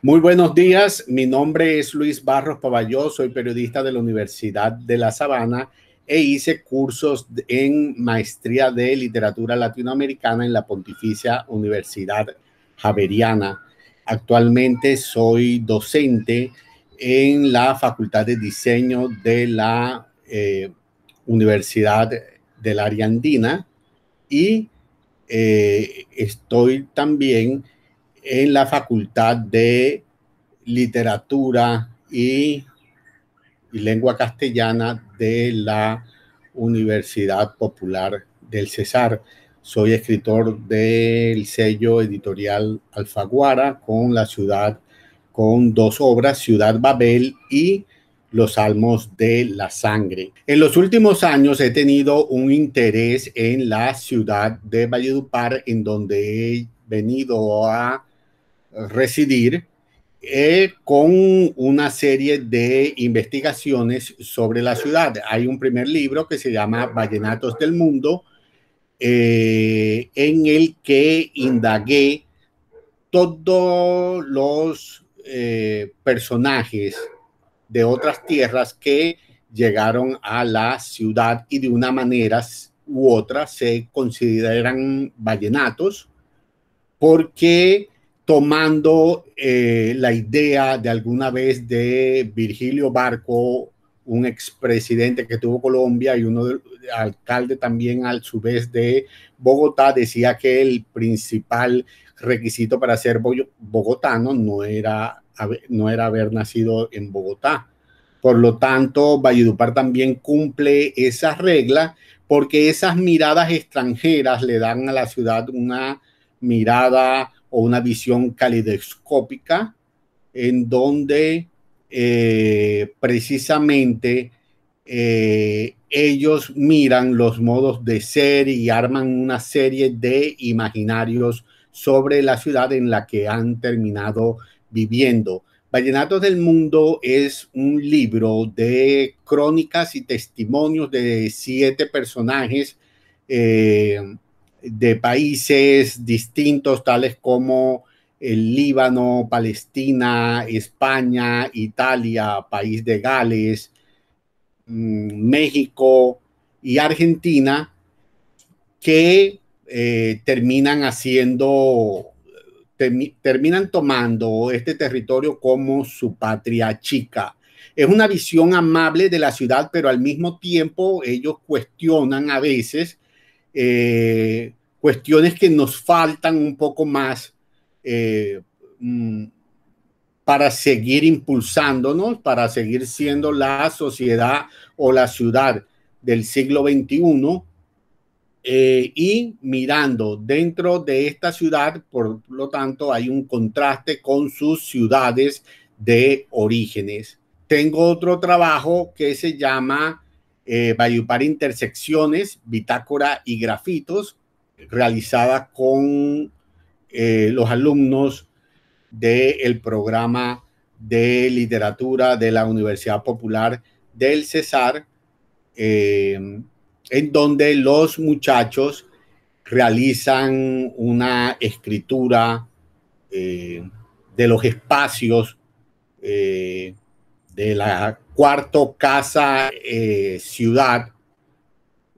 Muy buenos días, mi nombre es Luis Barros Paballó, soy periodista de la Universidad de La Sabana e hice cursos en maestría de literatura latinoamericana en la Pontificia Universidad Javeriana. Actualmente soy docente en la Facultad de Diseño de la eh, Universidad de la Andina y eh, estoy también en la Facultad de Literatura y, y Lengua Castellana de la Universidad Popular del Cesar. Soy escritor del sello editorial Alfaguara con la ciudad con dos obras, Ciudad Babel y los Salmos de la Sangre. En los últimos años he tenido un interés en la ciudad de Valledupar, en donde he venido a residir, eh, con una serie de investigaciones sobre la ciudad. Hay un primer libro que se llama Vallenatos del Mundo, eh, en el que indagué todos los eh, personajes de otras tierras que llegaron a la ciudad y de una manera u otra se consideran vallenatos porque tomando eh, la idea de alguna vez de Virgilio Barco, un expresidente que tuvo Colombia y uno de, alcalde también al su vez de Bogotá, decía que el principal requisito para ser bogotano no era, no era haber nacido en Bogotá. Por lo tanto, Valledupar también cumple esas reglas porque esas miradas extranjeras le dan a la ciudad una mirada o una visión caleidoscópica en donde eh, precisamente eh, ellos miran los modos de ser y arman una serie de imaginarios sobre la ciudad en la que han terminado viviendo. Vallenatos del Mundo es un libro de crónicas y testimonios de siete personajes eh, de países distintos, tales como el Líbano, Palestina, España, Italia, País de Gales, Mm, México y Argentina que eh, terminan haciendo, terminan tomando este territorio como su patria chica. Es una visión amable de la ciudad, pero al mismo tiempo ellos cuestionan a veces eh, cuestiones que nos faltan un poco más eh, mm, para seguir impulsándonos, para seguir siendo la sociedad o la ciudad del siglo XXI eh, y mirando dentro de esta ciudad, por lo tanto, hay un contraste con sus ciudades de orígenes. Tengo otro trabajo que se llama eh, Intersecciones, Bitácora y Grafitos, realizada con eh, los alumnos del programa de literatura de la Universidad Popular del Cesar, eh, en donde los muchachos realizan una escritura eh, de los espacios eh, de la cuarto casa ciudad.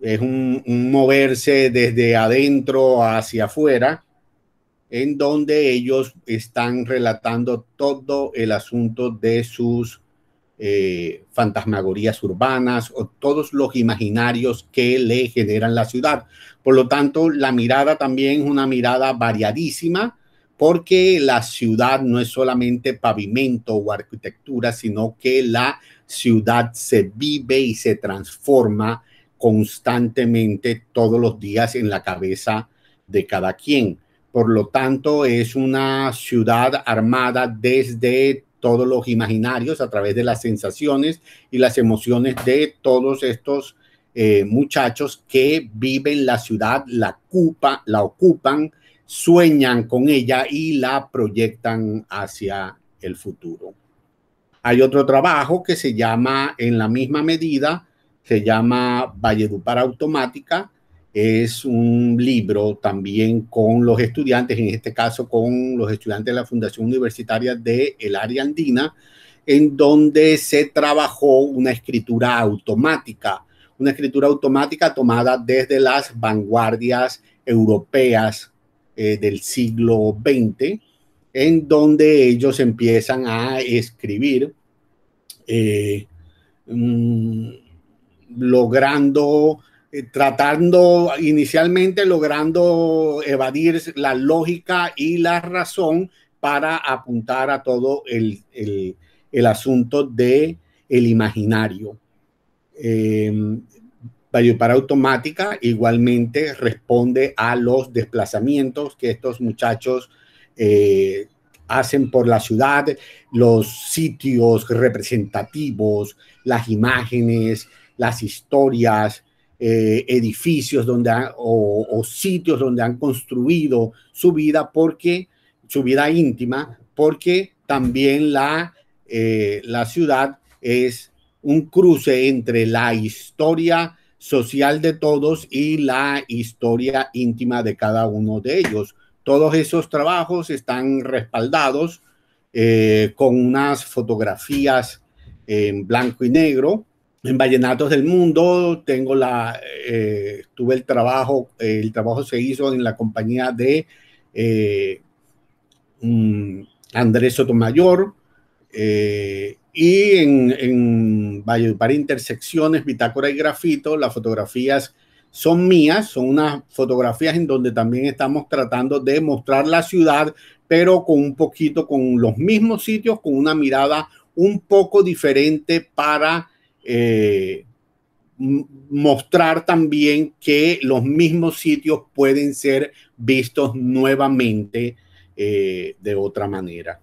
Es un moverse desde adentro hacia afuera en donde ellos están relatando todo el asunto de sus eh, fantasmagorías urbanas o todos los imaginarios que le generan la ciudad. Por lo tanto, la mirada también es una mirada variadísima porque la ciudad no es solamente pavimento o arquitectura, sino que la ciudad se vive y se transforma constantemente todos los días en la cabeza de cada quien. Por lo tanto, es una ciudad armada desde todos los imaginarios, a través de las sensaciones y las emociones de todos estos eh, muchachos que viven la ciudad, la, la ocupan, sueñan con ella y la proyectan hacia el futuro. Hay otro trabajo que se llama, en la misma medida, se llama Valledupar Automática, es un libro también con los estudiantes, en este caso con los estudiantes de la Fundación Universitaria de el Área Andina, en donde se trabajó una escritura automática, una escritura automática tomada desde las vanguardias europeas eh, del siglo XX, en donde ellos empiezan a escribir, eh, mm, logrando eh, tratando inicialmente logrando evadir la lógica y la razón para apuntar a todo el, asunto de el imaginario. Eh, em, para automática igualmente responde a los desplazamientos que estos muchachos eh, hacen por la ciudad, los sitios representativos, las imágenes, las historias, eh, edificios donde o, sitios donde han construido su vida porque su vida íntima porque también la eh, la ciudad es un cruce entre la historia social de todos y la historia íntima de cada uno de ellos. Todos esos trabajos están respaldados eh, con unas fotografías en blanco y negro en Vallenatos del Mundo, tengo la, eh, tuve el trabajo, el trabajo se hizo en la compañía de eh, mm, Andrés Sotomayor eh, y en, en Intersecciones, Bitácora y Grafito, las fotografías son mías, son unas fotografías en donde también estamos tratando de mostrar la ciudad, pero con un poquito, con los mismos sitios, con una mirada un poco diferente para eh, mostrar también que los mismos sitios pueden ser vistos nuevamente eh, de otra manera.